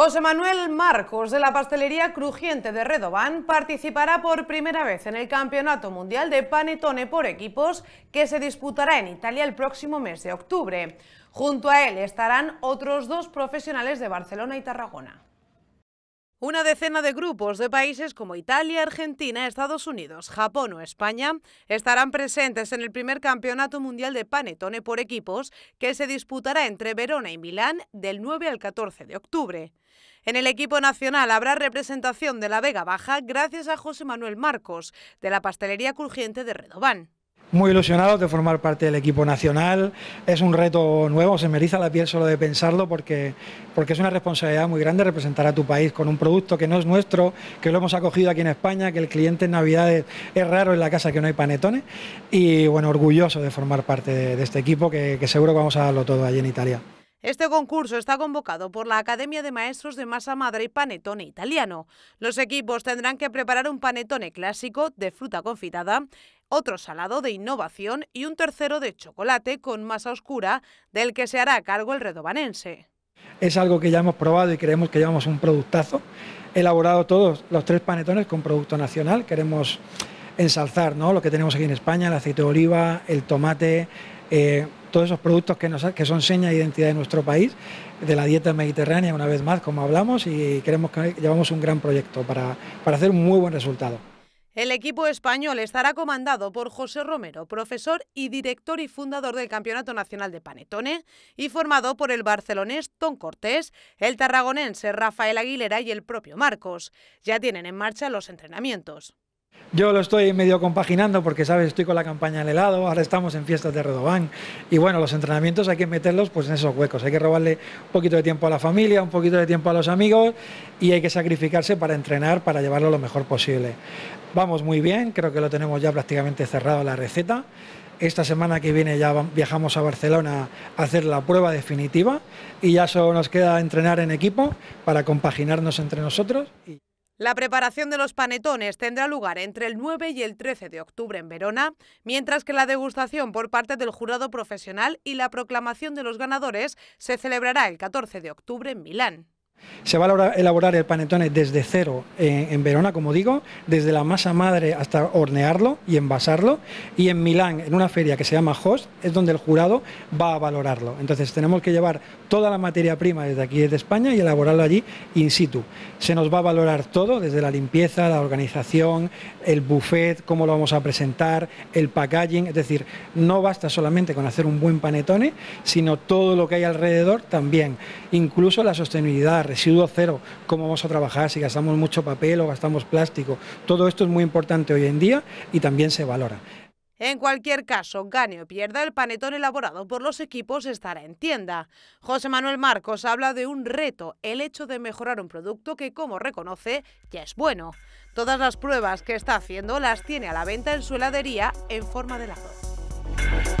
José Manuel Marcos, de la pastelería Crujiente de Redován, participará por primera vez en el Campeonato Mundial de Panetone por equipos que se disputará en Italia el próximo mes de octubre. Junto a él estarán otros dos profesionales de Barcelona y Tarragona. Una decena de grupos de países como Italia, Argentina, Estados Unidos, Japón o España estarán presentes en el primer Campeonato Mundial de Panetone por equipos que se disputará entre Verona y Milán del 9 al 14 de octubre. En el equipo nacional habrá representación de la Vega Baja gracias a José Manuel Marcos, de la pastelería Crujiente de Redobán muy ilusionados de formar parte del equipo nacional. Es un reto nuevo, se me eriza la piel solo de pensarlo porque, porque es una responsabilidad muy grande representar a tu país con un producto que no es nuestro, que lo hemos acogido aquí en España, que el cliente en Navidades es raro en la casa que no hay panetones. Y bueno, orgulloso de formar parte de, este equipo que seguro que vamos a darlo todo allí en Italia. Este concurso está convocado por la Academia de Maestros de Masa Madre y Panetone Italiano. Los equipos tendrán que preparar un panetone clásico de fruta confitada, otro salado de innovación y un tercero de chocolate con masa oscura, del que se hará a cargo el redobanense. Es algo que ya hemos probado y creemos que llevamos un productazo. Elaborado todos los tres panetones con producto nacional. Queremos ensalzar ¿no? lo que tenemos aquí en España, el aceite de oliva, el tomate, eh, todos esos productos que, son seña de identidad de nuestro país, de la dieta mediterránea, una vez más, como hablamos, y queremos que llevamos un gran proyecto para, para hacer un muy buen resultado. El equipo español estará comandado por José Romero, profesor y director y fundador del Campeonato Nacional de Panetone, y formado por el barcelonés Tom Cortés, el tarragonense Rafael Aguilera y el propio Marcos. Ya tienen en marcha los entrenamientos. Yo lo estoy medio compaginando porque, sabes, estoy con la campaña al helado, ahora estamos en fiestas de Redobán y bueno, los entrenamientos hay que meterlos pues en esos huecos, hay que robarle un poquito de tiempo a la familia, un poquito de tiempo a los amigos y hay que sacrificarse para entrenar, para llevarlo lo mejor posible. Vamos muy bien, creo que lo tenemos ya prácticamente cerrado la receta. Esta semana que viene ya viajamos a Barcelona a hacer la prueba definitiva y ya solo nos queda entrenar en equipo para compaginarnos entre nosotros. La preparación de los panetones tendrá lugar entre el 9 y el 13 de octubre en Verona, mientras que la degustación por parte del jurado profesional y la proclamación de los ganadores se celebrará el 14 de octubre en Milán. Se va a elaborar el panetone desde cero en, Verona, como digo, desde la masa madre hasta hornearlo y envasarlo. Y en Milán, en una feria que se llama Host, es donde el jurado va a valorarlo. Entonces tenemos que llevar toda la materia prima desde aquí, desde España, y elaborarlo allí in situ. Se nos va a valorar todo, desde la limpieza, la organización, el buffet, cómo lo vamos a presentar, el packaging. Es decir, no basta solamente con hacer un buen panetone, sino todo lo que hay alrededor también, incluso la sostenibilidad residuo cero, cómo vamos a trabajar, si gastamos mucho papel o gastamos plástico. Todo esto es muy importante hoy en día y también se valora. En cualquier caso, gane o pierda, el panetón elaborado por los equipos estará en tienda. José Manuel Marcos habla de un reto, el hecho de mejorar un producto que, como reconoce, ya es bueno. Todas las pruebas que está haciendo las tiene a la venta en su heladería en forma de lazo.